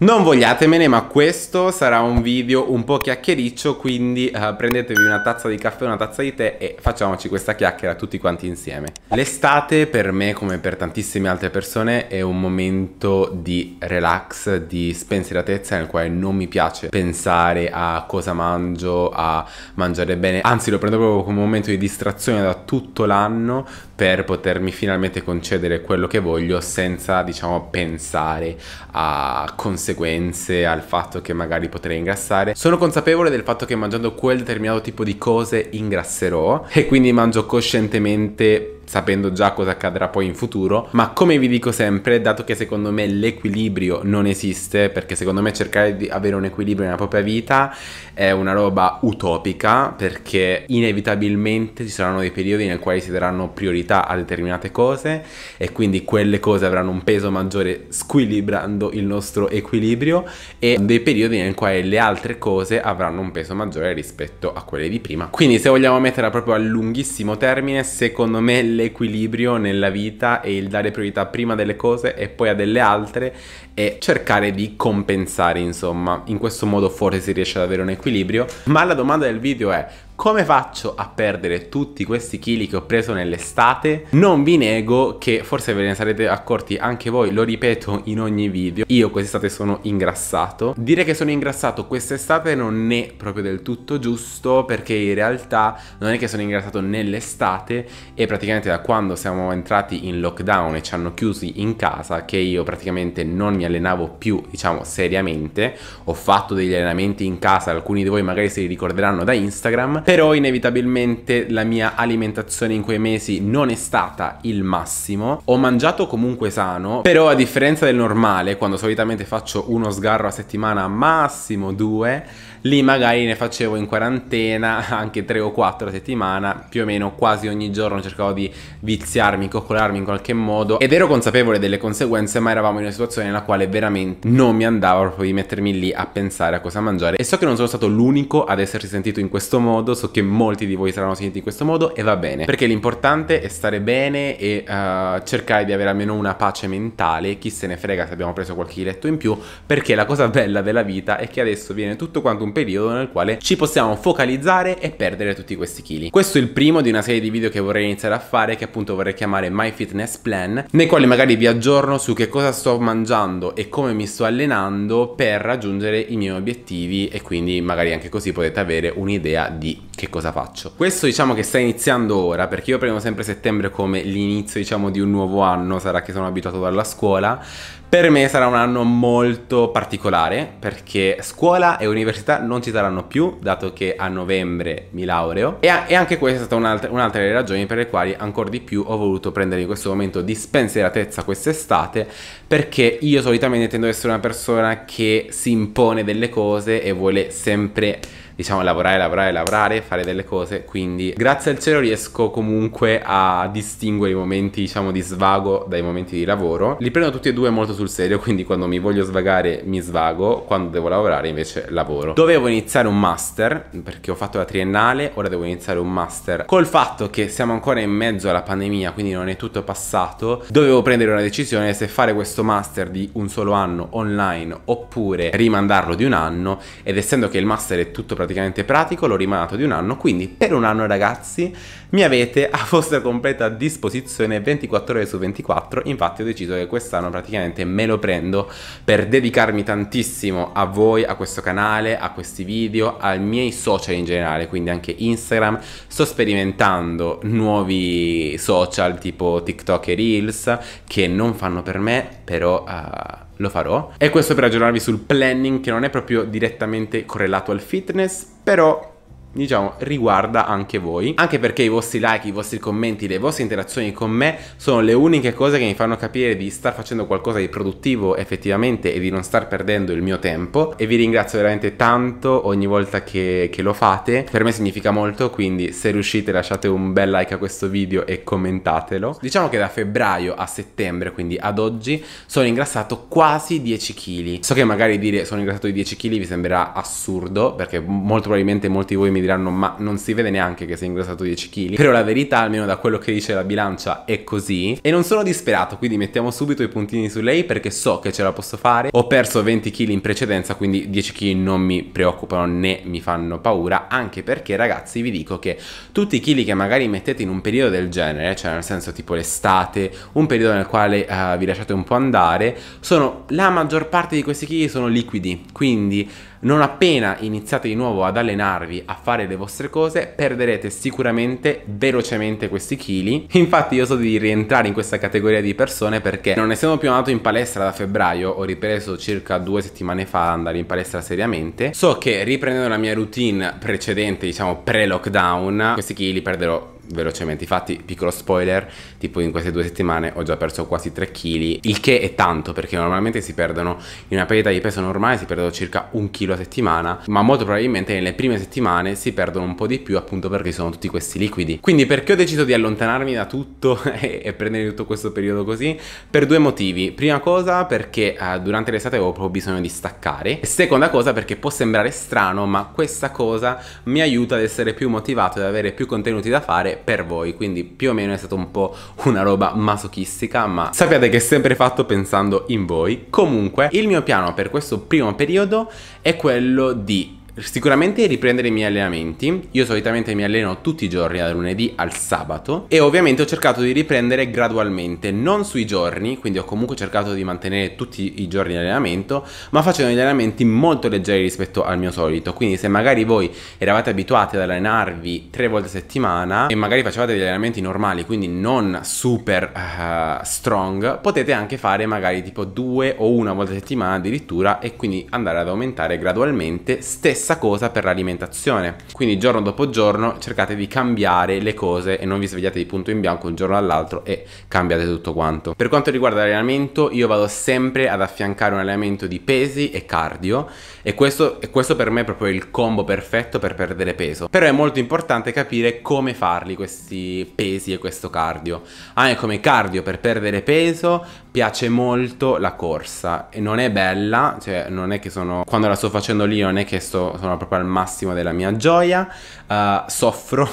Non vogliatemene ma questo sarà un video un po' chiacchiericcio quindi uh, prendetevi una tazza di caffè, una tazza di tè e facciamoci questa chiacchiera tutti quanti insieme. L'estate per me come per tantissime altre persone è un momento di relax, di spensieratezza nel quale non mi piace pensare a cosa mangio, a mangiare bene, anzi lo prendo proprio come un momento di distrazione da tutto l'anno per potermi finalmente concedere quello che voglio senza diciamo pensare a considerare conseguenze, al fatto che magari potrei ingrassare. Sono consapevole del fatto che mangiando quel determinato tipo di cose ingrasserò e quindi mangio coscientemente sapendo già cosa accadrà poi in futuro, ma come vi dico sempre, dato che secondo me l'equilibrio non esiste, perché secondo me cercare di avere un equilibrio nella propria vita è una roba utopica, perché inevitabilmente ci saranno dei periodi nel quale si daranno priorità a determinate cose e quindi quelle cose avranno un peso maggiore squilibrando il nostro equilibrio e dei periodi nel quale le altre cose avranno un peso maggiore rispetto a quelle di prima. Quindi se vogliamo metterla proprio a lunghissimo termine, secondo me dell'equilibrio nella vita e il dare priorità prima delle cose e poi a delle altre e cercare di compensare, insomma. In questo modo forse si riesce ad avere un equilibrio. Ma la domanda del video è come faccio a perdere tutti questi chili che ho preso nell'estate? Non vi nego che forse ve ne sarete accorti anche voi, lo ripeto in ogni video, io quest'estate sono ingrassato. Dire che sono ingrassato quest'estate non è proprio del tutto giusto perché in realtà non è che sono ingrassato nell'estate e praticamente da quando siamo entrati in lockdown e ci hanno chiusi in casa che io praticamente non mi allenavo più diciamo seriamente, ho fatto degli allenamenti in casa, alcuni di voi magari se li ricorderanno da Instagram però inevitabilmente la mia alimentazione in quei mesi non è stata il massimo. Ho mangiato comunque sano, però a differenza del normale, quando solitamente faccio uno sgarro a settimana, massimo due, lì magari ne facevo in quarantena anche tre o quattro a settimana, più o meno quasi ogni giorno cercavo di viziarmi, coccolarmi in qualche modo ed ero consapevole delle conseguenze ma eravamo in una situazione nella quale veramente non mi andava proprio di mettermi lì a pensare a cosa mangiare e so che non sono stato l'unico ad essersi sentito in questo modo, so che molti di voi saranno sentiti in questo modo e va bene perché l'importante è stare bene e uh, cercare di avere almeno una pace mentale, chi se ne frega se abbiamo preso qualche letto in più perché la cosa bella della vita è che adesso viene tutto quanto un periodo nel quale ci possiamo focalizzare e perdere tutti questi chili. Questo è il primo di una serie di video che vorrei iniziare a fare, che appunto vorrei chiamare My Fitness Plan, nei quali magari vi aggiorno su che cosa sto mangiando e come mi sto allenando per raggiungere i miei obiettivi e quindi magari anche così potete avere un'idea di che cosa faccio. Questo diciamo che sta iniziando ora, perché io prendo sempre settembre come l'inizio diciamo di un nuovo anno, sarà che sono abituato dalla scuola, per me sarà un anno molto particolare perché scuola e università non ci saranno più, dato che a novembre mi laureo. E, a, e anche questa è stata un'altra, un'altra delle ragioni per le quali ancora di più ho voluto prendere in questo momento di spensieratezza quest'estate, perché io solitamente tendo ad essere una persona che si impone delle cose e vuole sempre diciamo lavorare, lavorare, lavorare, fare delle cose, quindi grazie al cielo riesco comunque a distinguere i momenti diciamo di svago dai momenti di lavoro. Li prendo tutti e due molto sul serio, quindi quando mi voglio svagare mi svago, quando devo lavorare invece lavoro. Dovevo iniziare un master perché ho fatto la triennale, ora devo iniziare un master. Col fatto che siamo ancora in mezzo alla pandemia, quindi non è tutto passato, dovevo prendere una decisione se fare questo master di un solo anno online oppure rimandarlo di un anno ed essendo che il master è tutto praticamente praticamente pratico, l'ho rimato di un anno, quindi per un anno ragazzi mi avete a vostra completa disposizione 24 ore su 24, infatti ho deciso che quest'anno praticamente me lo prendo per dedicarmi tantissimo a voi, a questo canale, a questi video, ai miei social in generale, quindi anche Instagram, sto sperimentando nuovi social tipo TikTok e Reels che non fanno per me, però... Uh, lo farò. E questo per aggiornarvi sul planning che non è proprio direttamente correlato al fitness, però diciamo, riguarda anche voi. Anche perché i vostri like, i vostri commenti, le vostre interazioni con me sono le uniche cose che mi fanno capire di star facendo qualcosa di produttivo effettivamente e di non star perdendo il mio tempo. E vi ringrazio veramente tanto ogni volta che, che lo fate. Per me significa molto, quindi se riuscite lasciate un bel like a questo video e commentatelo. Diciamo che da febbraio a settembre, quindi ad oggi, sono ingrassato quasi 10 kg. So che magari dire sono ingrassato di 10 kg vi sembrerà assurdo, perché molto probabilmente molti di voi mi diranno ma non si vede neanche che sei ingrossato 10 kg, però la verità almeno da quello che dice la bilancia è così e non sono disperato quindi mettiamo subito i puntini su lei perché so che ce la posso fare, ho perso 20 kg in precedenza quindi 10 kg non mi preoccupano né mi fanno paura anche perché ragazzi vi dico che tutti i kg che magari mettete in un periodo del genere, cioè nel senso tipo l'estate, un periodo nel quale uh, vi lasciate un po' andare, sono la maggior parte di questi kg sono liquidi, quindi non appena iniziate di nuovo ad allenarvi a fare fare le vostre cose perderete sicuramente velocemente questi chili. Infatti io so di rientrare in questa categoria di persone perché non essendo più andato in palestra da febbraio, ho ripreso circa due settimane fa ad andare in palestra seriamente, so che riprendendo la mia routine precedente, diciamo pre-lockdown, questi chili perderò velocemente. Infatti, piccolo spoiler, tipo in queste due settimane ho già perso quasi 3 kg, il che è tanto perché normalmente si perdono in una perdita di peso normale si perdono circa un chilo a settimana, ma molto probabilmente nelle prime settimane si perdono un po' di più appunto perché sono tutti questi liquidi. Quindi perché ho deciso di allontanarmi da tutto e, e prendere tutto questo periodo così? Per due motivi. Prima cosa perché eh, durante l'estate avevo proprio bisogno di staccare e seconda cosa perché può sembrare strano, ma questa cosa mi aiuta ad essere più motivato e ad avere più contenuti da fare per voi, quindi più o meno è stata un po' una roba masochistica, ma sappiate che è sempre fatto pensando in voi. Comunque, il mio piano per questo primo periodo è quello di Sicuramente riprendere i miei allenamenti, io solitamente mi alleno tutti i giorni da lunedì al sabato e ovviamente ho cercato di riprendere gradualmente, non sui giorni, quindi ho comunque cercato di mantenere tutti i giorni di allenamento, ma facendo gli allenamenti molto leggeri rispetto al mio solito, quindi se magari voi eravate abituati ad allenarvi tre volte a settimana e magari facevate degli allenamenti normali, quindi non super uh, strong, potete anche fare magari tipo due o una volta a settimana addirittura e quindi andare ad aumentare gradualmente stesso stessa cosa per l'alimentazione. Quindi giorno dopo giorno cercate di cambiare le cose e non vi svegliate di punto in bianco un giorno all'altro e cambiate tutto quanto. Per quanto riguarda l'allenamento, io vado sempre ad affiancare un allenamento di pesi e cardio e questo, e questo per me è proprio il combo perfetto per perdere peso. Però è molto importante capire come farli questi pesi e questo cardio. Anche come cardio per perdere peso, piace molto la corsa e non è bella, cioè non è che sono quando la sto facendo lì non è che sto, sono proprio al massimo della mia gioia, uh, soffro,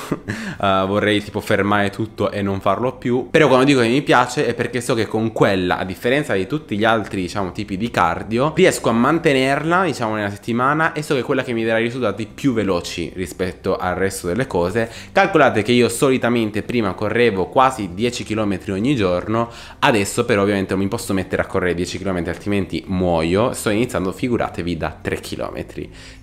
uh, vorrei tipo fermare tutto e non farlo più, però quando dico che mi piace è perché so che con quella, a differenza di tutti gli altri diciamo tipi di cardio, riesco a mantenerla diciamo nella settimana e so che è quella che mi darà i risultati più veloci rispetto al resto delle cose, calcolate che io solitamente prima correvo quasi 10 km ogni giorno, adesso però ovviamente detto mi posso mettere a correre 10 km altrimenti muoio, sto iniziando figuratevi da 3 km,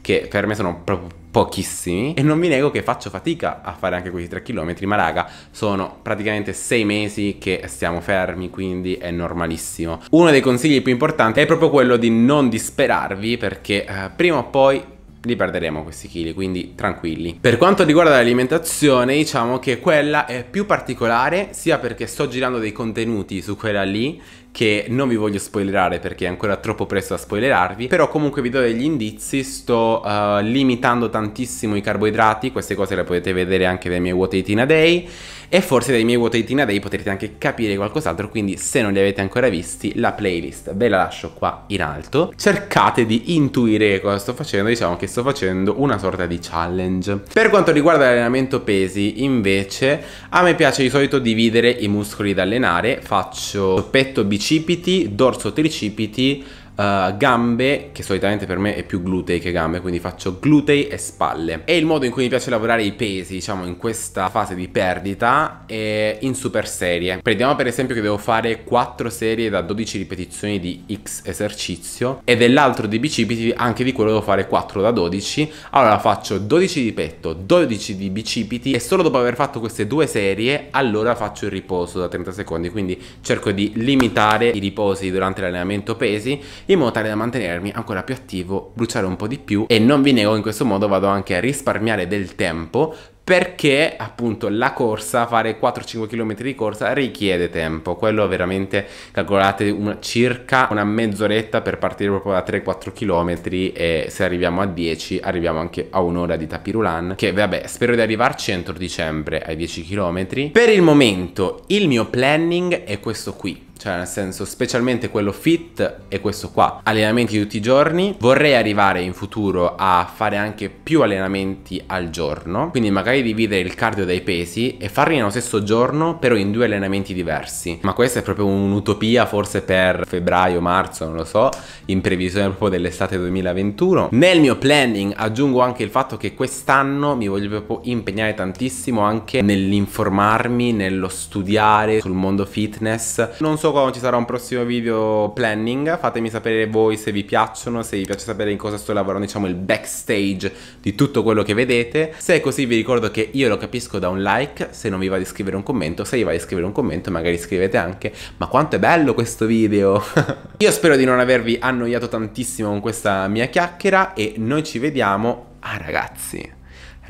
che per me sono proprio pochissimi e non vi nego che faccio fatica a fare anche questi 3 km, ma raga, sono praticamente 6 mesi che stiamo fermi, quindi è normalissimo. Uno dei consigli più importanti è proprio quello di non disperarvi perché eh, prima o poi li perderemo questi chili, quindi tranquilli. Per quanto riguarda l'alimentazione, diciamo che quella è più particolare, sia perché sto girando dei contenuti su quella lì, che non vi voglio spoilerare perché è ancora troppo presto a spoilerarvi, però comunque vi do degli indizi, sto uh, limitando tantissimo i carboidrati, queste cose le potete vedere anche dai miei What 18 a Day e forse dai miei What 18 a Day potrete anche capire qualcos'altro, quindi se non li avete ancora visti la playlist ve la lascio qua in alto. Cercate di intuire cosa sto facendo, diciamo che sto facendo una sorta di challenge. Per quanto riguarda l'allenamento pesi, invece, a me piace di solito dividere i muscoli da allenare, faccio petto, bicipite, tricipiti, dorso tricipiti, eh, gambe, che solitamente per me è più glutei che gambe, quindi faccio glutei e spalle. E il modo in cui mi piace lavorare i pesi, diciamo, in questa fase di perdita è in super serie. Prendiamo per esempio che devo fare 4 serie da 12 ripetizioni di X esercizio e dell'altro dei bicipiti, anche di quello devo fare 4 da 12. Allora faccio 12 di petto, 12 di bicipiti e solo dopo aver fatto queste due serie allora faccio il riposo da 30 secondi, quindi cerco di limitare i riposi durante l'allenamento pesi in modo tale da mantenermi ancora più attivo, bruciare un po' di più e non vi nego in questo modo vado anche a risparmiare del tempo perché appunto la corsa, fare 4-5 km di corsa richiede tempo, quello veramente calcolate una, circa una mezz'oretta per partire proprio da 3-4 km e se arriviamo a 10 arriviamo anche a un'ora di tapirulan che vabbè spero di arrivarci entro dicembre ai 10 km. Per il momento il mio planning è questo qui, cioè nel senso specialmente quello fit e questo qua, allenamenti tutti i giorni, vorrei arrivare in futuro a fare anche più allenamenti al giorno, quindi magari dividere il cardio dai pesi e farli nello stesso giorno però in due allenamenti diversi, ma questa è proprio un'utopia forse per febbraio, marzo, non lo so, in previsione proprio dell'estate 2021. Nel mio planning aggiungo anche il fatto che quest'anno mi voglio proprio impegnare tantissimo anche nell'informarmi, nello studiare sul mondo fitness, non so so quando ci sarà un prossimo video planning, fatemi sapere voi se vi piacciono, se vi piace sapere in cosa sto lavorando, diciamo il backstage di tutto quello che vedete. Se è così vi ricordo che io lo capisco da un like, se non vi va di scrivere un commento, se vi va di scrivere un commento magari scrivete anche, ma quanto è bello questo video! io spero di non avervi annoiato tantissimo con questa mia chiacchiera e noi ci vediamo a ah, ragazzi!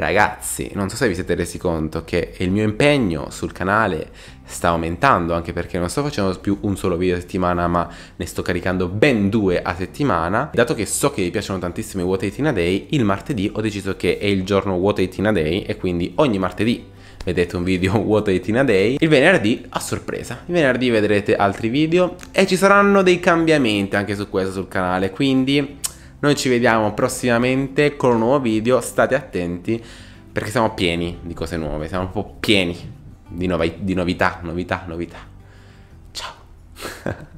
Ragazzi, non so se vi siete resi conto che il mio impegno sul canale sta aumentando, anche perché non sto facendo più un solo video a settimana, ma ne sto caricando ben due a settimana. Dato che so che vi piacciono tantissimo i What 18 a Day, il martedì ho deciso che è il giorno What 18 a Day e quindi ogni martedì vedete un video What 18 a Day. Il venerdì a sorpresa, il venerdì vedrete altri video e ci saranno dei cambiamenti anche su questo sul canale, quindi noi ci vediamo prossimamente con un nuovo video, state attenti perché siamo pieni di cose nuove, siamo un po' pieni di, novi di novità, novità, novità. Ciao!